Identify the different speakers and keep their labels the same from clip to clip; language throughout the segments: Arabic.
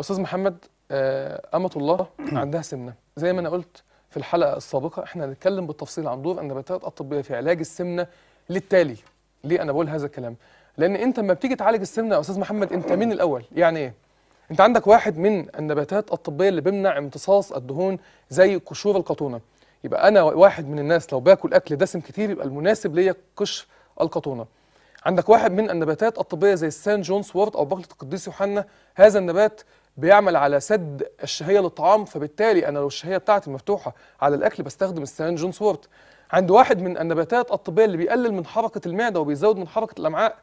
Speaker 1: استاذ محمد آه، امه الله نعم. عندها سمنه زي ما انا قلت في الحلقه السابقه احنا هنتكلم بالتفصيل عن دور النباتات الطبيه في علاج السمنه للتالي ليه انا بقول هذا الكلام لان انت لما بتيجي تعالج السمنه يا استاذ محمد انت مين الاول يعني ايه انت عندك واحد من النباتات الطبيه اللي بيمنع امتصاص الدهون زي قشور القطونه يبقى انا واحد من الناس لو باكل اكل دسم كتير يبقى المناسب ليا قشر القطونه عندك واحد من النباتات الطبيه زي السان جونز وورد او بقله القديس يوحنا هذا النبات بيعمل على سد الشهيه للطعام فبالتالي انا لو الشهيه بتاعتي مفتوحه على الاكل بستخدم السنان جون سوارت عند واحد من النباتات الطبيه اللي بيقلل من حركه المعده وبيزود من حركه الامعاء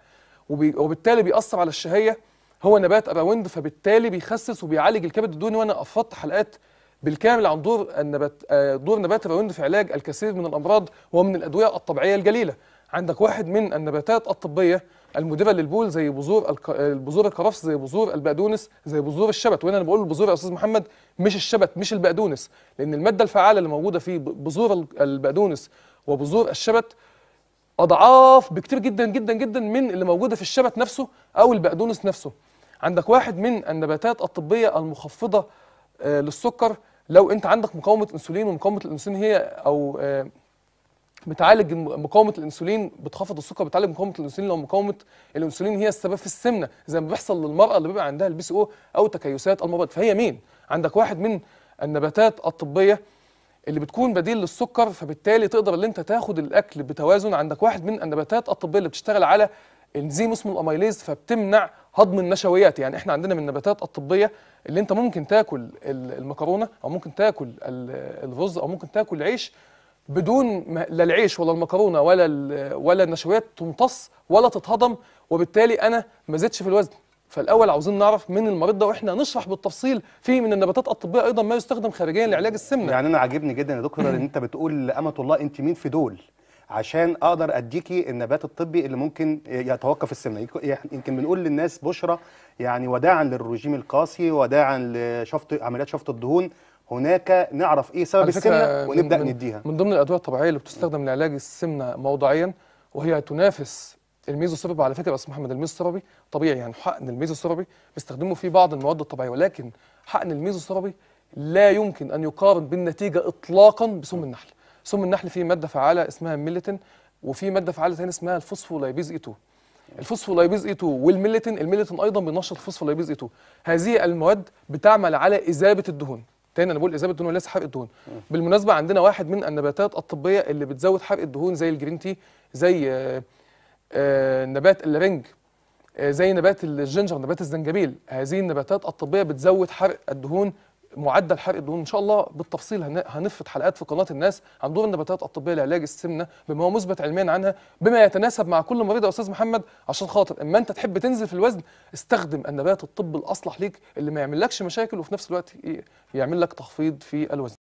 Speaker 1: وبي... وبالتالي بيأثر على الشهيه هو نبات اباوند فبالتالي بيخسس وبيعالج الكبد الدهني وانا افضت حلقات بالكامل عن دور النبات آه، دور نبات اباوند في علاج الكثير من الامراض ومن الادويه الطبيعيه الجليله عندك واحد من النباتات الطبيه المديره للبول زي بذور بذور الكرفس زي بذور البقدونس زي بذور الشبت وهنا انا بقول البذور يا استاذ محمد مش الشبت مش البقدونس لان الماده الفعاله اللي موجوده في بذور البقدونس وبذور الشبت اضعاف بكتير جدا جدا جدا من اللي موجوده في الشبت نفسه او البقدونس نفسه عندك واحد من النباتات الطبيه المخفضه آه، للسكر لو انت عندك مقاومه انسولين ومقاومه الانسولين هي او آه، بتعالج مقاومه الانسولين بتخفض السكر بتعالج مقاومه الانسولين لو مقاومه الانسولين هي السبب في السمنه زي ما بيحصل للمراه اللي بيبقى عندها البي سي او او تكيسات المبيض فهي مين عندك واحد من النباتات الطبيه اللي بتكون بديل للسكر فبالتالي تقدر ان انت تاخد الاكل بتوازن عندك واحد من النباتات الطبيه اللي بتشتغل على انزيم اسمه الاميليز فبتمنع هضم النشويات يعني احنا عندنا من النباتات الطبيه اللي انت ممكن تاكل المكرونه او ممكن تاكل الرز او ممكن تاكل العيش بدون لا العيش ولا المكرونه ولا ولا النشويات تمتص ولا تتهضم وبالتالي انا ما زدتش في الوزن فالاول عاوزين نعرف من المريض ده واحنا نشرح
Speaker 2: بالتفصيل في من النباتات الطبيه ايضا ما يستخدم خارجيا لعلاج السمنه يعني انا عاجبني جدا يا دكتور ان انت بتقول لامه الله انت مين في دول عشان اقدر اديكي النبات الطبي اللي ممكن يتوقف السمنه يعني يمكن بنقول للناس بشرى يعني وداعا للرجيم القاسي وداعا لشفط عمليات شفط الدهون هناك نعرف ايه سبب السمنه ونبدا من نديها
Speaker 1: من ضمن الادويه الطبيعيه اللي بتستخدم لعلاج السمنه موضعيا وهي تنافس الميزو سيرب على فكره بس محمد الميزو طبيعي يعني حقن الميزو بيستخدموا فيه بعض المواد الطبيعيه ولكن حقن الميزو لا يمكن ان يقارن بالنتيجه اطلاقا بسم النحل سم النحل فيه ماده فعاله اسمها الميليتين وفي ماده فعاله ثانيه اسمها الفوسفولايبيز اي 2 الفوسفولايبيز اي 2 والميلتن الميلتن ايضا بينشط الفوسفولايبيز اي 2 هذه المواد بتعمل على اذابه الدهون تاني انا بقول اذابه الدهون وليس حرق الدهون بالمناسبه عندنا واحد من النباتات الطبيه اللي بتزود حرق الدهون زي الجرين تي زي آه، آه، نبات اللارنج آه، زي نبات الجنجر نبات الزنجبيل هذه النباتات الطبيه بتزود حرق الدهون معدل حرق الدهون ان شاء الله بالتفصيل هنفت حلقات في قناه الناس عن دور النباتات الطبيه لعلاج السمنه بما هو مثبت علميا عنها بما يتناسب مع كل مريض يا استاذ محمد عشان خاطر اما انت تحب تنزل في الوزن استخدم النبات الطب الاصلح ليك اللي ما يعملكش مشاكل وفي نفس الوقت يعمل لك تخفيض في الوزن